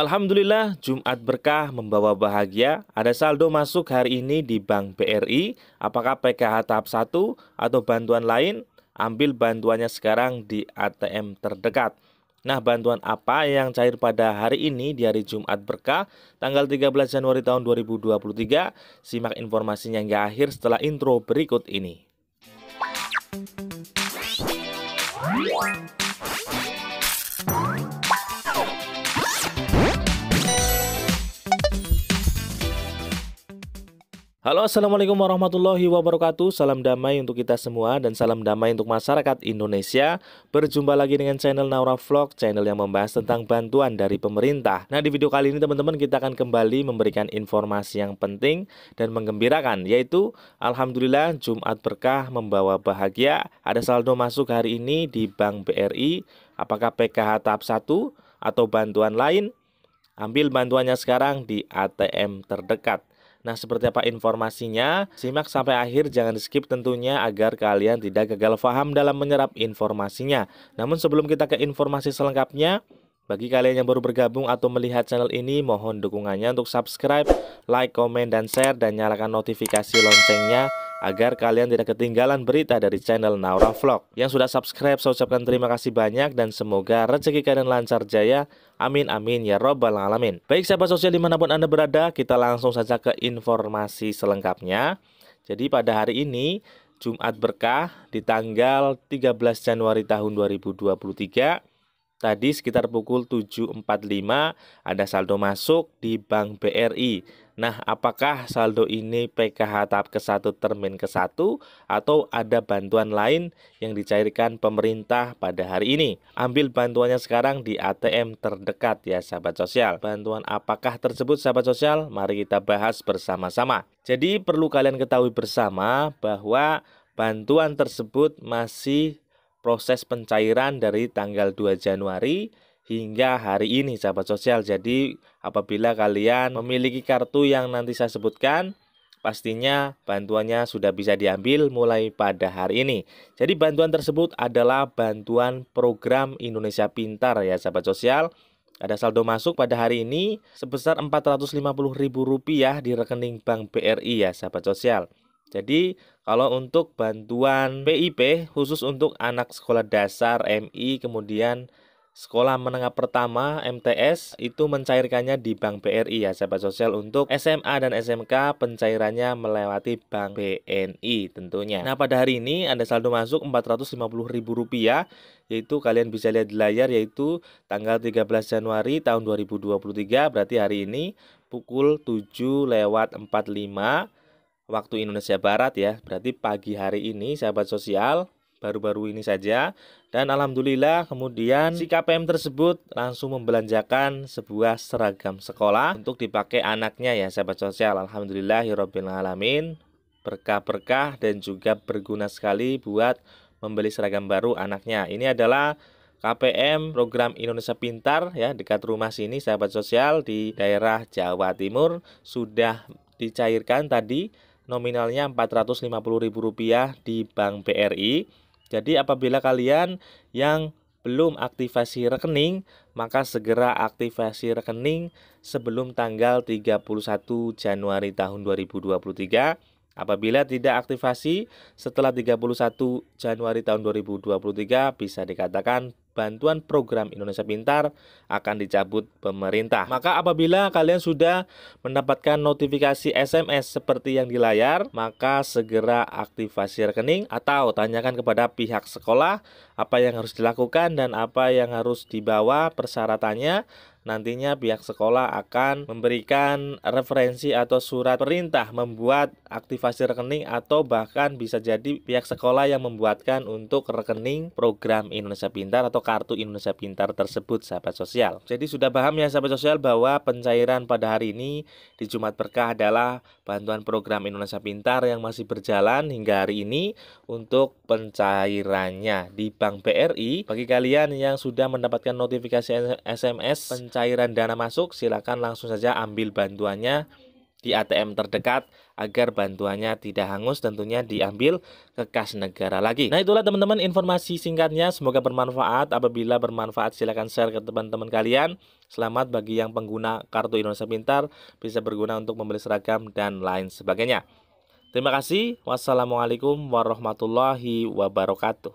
Alhamdulillah, Jumat berkah membawa bahagia. Ada saldo masuk hari ini di Bank BRI. Apakah PKH tahap 1 atau bantuan lain? Ambil bantuannya sekarang di ATM terdekat. Nah, bantuan apa yang cair pada hari ini di hari Jumat berkah tanggal 13 Januari tahun 2023? Simak informasinya hingga akhir setelah intro berikut ini. Halo assalamualaikum warahmatullahi wabarakatuh Salam damai untuk kita semua dan salam damai untuk masyarakat Indonesia Berjumpa lagi dengan channel Naura Vlog Channel yang membahas tentang bantuan dari pemerintah Nah di video kali ini teman-teman kita akan kembali memberikan informasi yang penting dan menggembirakan Yaitu Alhamdulillah Jumat Berkah membawa bahagia Ada saldo masuk hari ini di Bank BRI Apakah PKH tahap 1 atau bantuan lain? Ambil bantuannya sekarang di ATM terdekat Nah, seperti apa informasinya? Simak sampai akhir, jangan di-skip tentunya agar kalian tidak gagal paham dalam menyerap informasinya. Namun sebelum kita ke informasi selengkapnya, bagi kalian yang baru bergabung atau melihat channel ini, mohon dukungannya untuk subscribe, like, komen, dan share, dan nyalakan notifikasi loncengnya agar kalian tidak ketinggalan berita dari channel Naura Vlog. Yang sudah subscribe, saya ucapkan terima kasih banyak dan semoga rezeki kalian lancar jaya. Amin amin ya robbal alamin. Baik sahabat sosial dimanapun Anda berada, kita langsung saja ke informasi selengkapnya. Jadi pada hari ini, Jumat Berkah di tanggal 13 Januari tahun 2023, Tadi sekitar pukul 7.45 ada saldo masuk di Bank BRI. Nah, apakah saldo ini PKH tahap ke-1 termin ke-1 atau ada bantuan lain yang dicairkan pemerintah pada hari ini? Ambil bantuannya sekarang di ATM terdekat ya sahabat sosial. Bantuan apakah tersebut sahabat sosial? Mari kita bahas bersama-sama. Jadi perlu kalian ketahui bersama bahwa bantuan tersebut masih proses pencairan dari tanggal 2 Januari hingga hari ini sahabat sosial. Jadi apabila kalian memiliki kartu yang nanti saya sebutkan, pastinya bantuannya sudah bisa diambil mulai pada hari ini. Jadi bantuan tersebut adalah bantuan program Indonesia Pintar ya sahabat sosial. Ada saldo masuk pada hari ini sebesar Rp450.000 di rekening Bank BRI ya sahabat sosial. Jadi kalau untuk bantuan PIP khusus untuk anak sekolah dasar MI kemudian sekolah menengah pertama MTS itu mencairkannya di Bank BRI ya sahabat sosial untuk SMA dan SMK pencairannya melewati Bank BNI tentunya. Nah pada hari ini ada saldo masuk Rp450.000 yaitu kalian bisa lihat di layar yaitu tanggal 13 Januari tahun 2023 berarti hari ini pukul 7 lewat 45 waktu Indonesia Barat ya. Berarti pagi hari ini sahabat sosial baru-baru ini saja dan alhamdulillah kemudian si KPM tersebut langsung membelanjakan sebuah seragam sekolah untuk dipakai anaknya ya sahabat sosial. Alhamdulillah ya alamin. Berkah-berkah dan juga berguna sekali buat membeli seragam baru anaknya. Ini adalah KPM program Indonesia Pintar ya dekat rumah sini sahabat sosial di daerah Jawa Timur sudah dicairkan tadi nominalnya Rp450.000 di Bank BRI. Jadi apabila kalian yang belum aktivasi rekening, maka segera aktivasi rekening sebelum tanggal 31 Januari tahun 2023. Apabila tidak aktivasi setelah 31 Januari tahun 2023 bisa dikatakan bantuan program Indonesia Pintar akan dicabut pemerintah. Maka apabila kalian sudah mendapatkan notifikasi SMS seperti yang di layar, maka segera aktivasi rekening atau tanyakan kepada pihak sekolah apa yang harus dilakukan dan apa yang harus dibawa persyaratannya nantinya pihak sekolah akan memberikan referensi atau surat perintah membuat aktivasi rekening atau bahkan bisa jadi pihak sekolah yang membuatkan untuk rekening program Indonesia Pintar atau kartu Indonesia Pintar tersebut sahabat sosial. Jadi sudah paham ya sahabat sosial bahwa pencairan pada hari ini di Jumat Berkah adalah bantuan program Indonesia Pintar yang masih berjalan hingga hari ini untuk pencairannya di Bank BRI. Bagi kalian yang sudah mendapatkan notifikasi SMS pencairan dana masuk, silakan langsung saja ambil bantuannya di ATM terdekat agar bantuannya tidak hangus tentunya diambil ke kas negara lagi. Nah itulah teman-teman informasi singkatnya semoga bermanfaat. Apabila bermanfaat silakan share ke teman-teman kalian. Selamat bagi yang pengguna kartu Indonesia Pintar bisa berguna untuk membeli seragam dan lain sebagainya. Terima kasih. Wassalamualaikum warahmatullahi wabarakatuh.